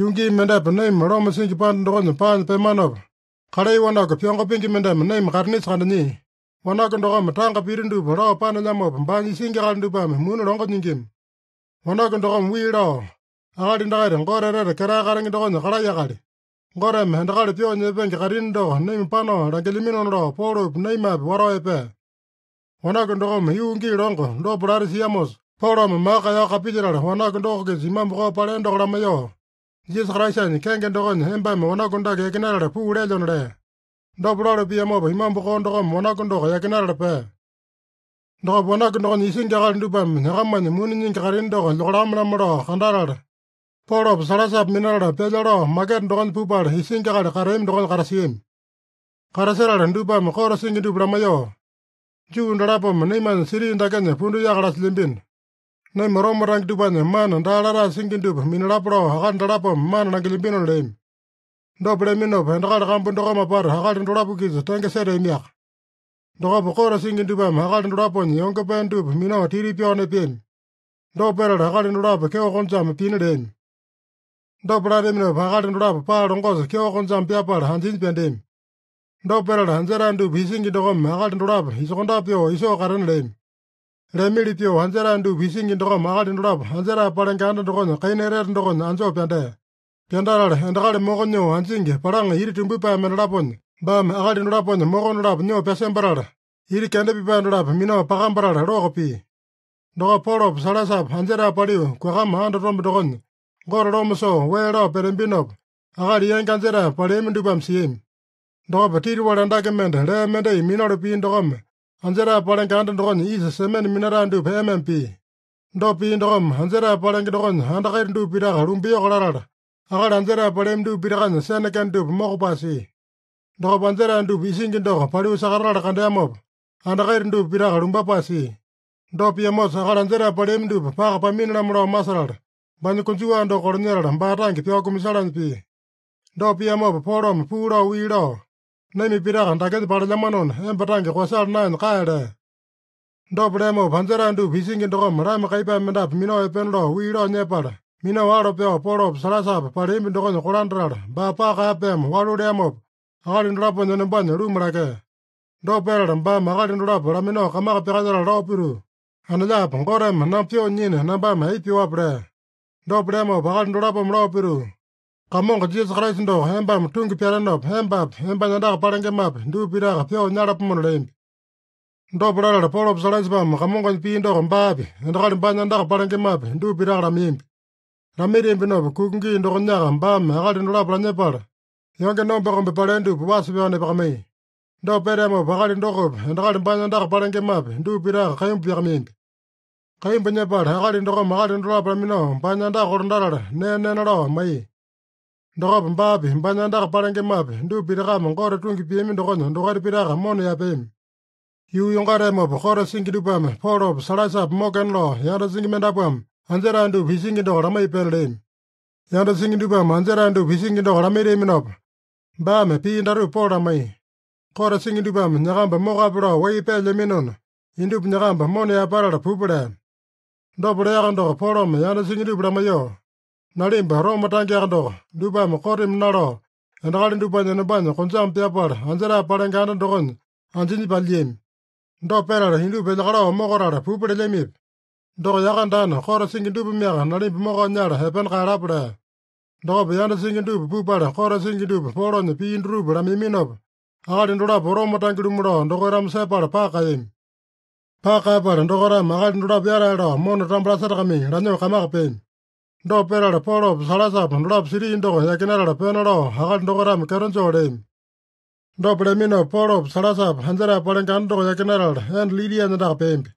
yungi menda pa naim rong masin ki pan dogon na pan pe manop. Kare wana ka pyong ka pingi menda ma naim karnis kan ni. Wana ka dogon ma tang ka pirin du pa rao pan na mo pa pan isin ki kan du pa me mun rong ka ningim. Wana ka dogon wi rao. Agari ndagari ngore rara kera kare ngi dogon na kara yakari. Ngore me henda kare pyong nye pengi karin dogon naim pano rangelimin on rao poro naim ap waro epe. Wana ka dogon ma yungi rongo ndo burari siyamos. Poro me maka ya kapitira wana ka dogon ke simam ko pare Jesus Christ ni kenge dogon hemba mo na gunda ke kina ra pu ure jonre. Ndo bro ra pia mo ba imam bo kondo ko mo na gundo ya kina ra pe. Ndo bo na gundo ni sin jagal ndu bam na gam ni mun ni jagal ndo ko lo ra mra mro khanda ra. Poro bo sara min ra pe pu par hi sin karim ndogon karasim. Karasera ra ndu bam ko ra sin ndu bra Ju ndara pom ni man siri ndaga ne ya garas limbin. na moromo rang duba ne mana ndala ra singi duba min rap ro ha ndala pa mana na gilibino lem ndo bre min no ben ra ram bundo ma par ha ga ndo rapu gizo tenge sere miak ndo ga bo kora singin duba ma ga ndo rapu ni yong ka ben duba min no tiri pyo ne pin ndo bre ra ga ndo rapu ke o kon jam pin lem ndo bre ra min no ba ga ndo pa ro ngo ke o kon jam pya par han jin ben dem ndo bre ra han jara ndu bi singin ndo ma ga ndo rapu iso kon da pyo iso karan lem remiritiyo hanjarandu bisingi ndoko magadi ndorop hanjara parangkanda ndokon kaineret ndokon anjo pende pendarar endakari mokonyo anjingi parang iri tumbu pame ndorapon bam akari ndorapon mokon ndorop nyo pesembarar iri kende pipa ndorop mino pakambarar rokopi ndoko porop sarasap hanjara pariu kwakam andotrom ndokon ngororomso wero perembinop akari yenkanjara paremi ndupam siem ndokop tirwarandakimende remende iminoropi ndokome hanzera palenge dan ndokon is semen mineral ndu PMMP. mmp pi paling hanzera palenge ndokon handa kair ndu harum rumbi yokolarara Agar hanzera kan ndu piragan seneken mau pasi. ndokop hanzera ndu isingi ndoko pali usakarara kanda yamop handa kair ndu piraga rumba pasi ndo pi yamos akal hanzera palem ndu paka paminira masalar. Banyak bani kunjuwa ndo kornerara mbatangi kita pi ndo pi yamop porom pura wira nemi pirahan taket pada lamanon em berangi kwasar nain kaere. Ndo premo panzerandu bisingi ndoko mrama kaipa mendap mino epen lo wiro Mino waro peo porop sarasap parimi ndoko nyokurandrar. Bapa kaapem waru demop. Akali ndrapo nyonembanyo rumrake. Ndo perar mba makali ndrapo ramino kamaka pekazara ropiru. Anajap ngorem nampio nyine nambama ipi wapre. Ndo premo bakali ndrapo mropiru. kamongo jesu christ ndo hemba mtungi pyala nopa hembapa hemba nyandakha palenge mapa ndiupirakha pyaonyala pumuno lembi ndo pulalala polo pusalansi pama kamonga pindokho mbapi ende khali mba nyandakha palenge mapa ndiupirakha lamimbi lamilimbi nopa kungi ndo khunyakha mbama akhali ndolapulanye pala yonge nombekombe pala ndupu basibyone bakhameye ndo pelemo pakhali ndokhopa ende khali mba nyandakha palenge mapa ndiupirakha khayimbu pyakhamimbi khayimbu nyepala akali ndokhoma akali ndolapula mino mba nyandakha khuri ndalala nenenalawo mayi ndokho mbapi mbanyandakho palange mapi ndupilekhama ngore tungi pyemi ndokhonya ndukharipirekha mono ya pemi yuyu ngaremo bukhore singi bwame pholo busalasa bumoken lo yanda singimenda bwame anzera ndu bisingi ndokhola maipenlemi yanda singindi bwame anzera ndu bisingi ndokhola miremi nopa mbame piindaru pola mai khore singindi bwame nyakhamba mokhapulo waipele minono indupu nyakhamba mono yapalala pupulemi ndopuleyakha ndokho polome yanda singi singili bulamayo nalim ba ro matan kya do duba mo korim naro ndagal duba ne ban kon jam pe par anjara parang kan dogon anjini baliem ndo pera hindu be ngaro mo gora pu pere lemip ndo ya kan dan khora singin duba me ga nalim mo go nyara he ben kara pra ndo be yana singin duba pu para khora singin duba poro ne pin ru bra mi minop agal ndora boro matan kidu muro ndo ram se par pa kayem pa ka par ndo gora magal ndora be ara ro mo no ram bra sa ga mi ranyo kama ga pen ndoopela lepolo opusala saaphu nloopisili indokhonya kinalala peenelo akhali ndokhora mikero njoolemi ndoopela emina opolo opusala saaphu hanzela apalenkana ndokhonya kinalala enliliyenye ndakhapembi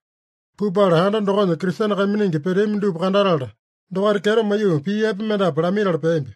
pupaala handa ndokhonya kristiana khamini ngipela emindu upukhanalala ndokhari kero mayuu piyepimente apulamilala pembi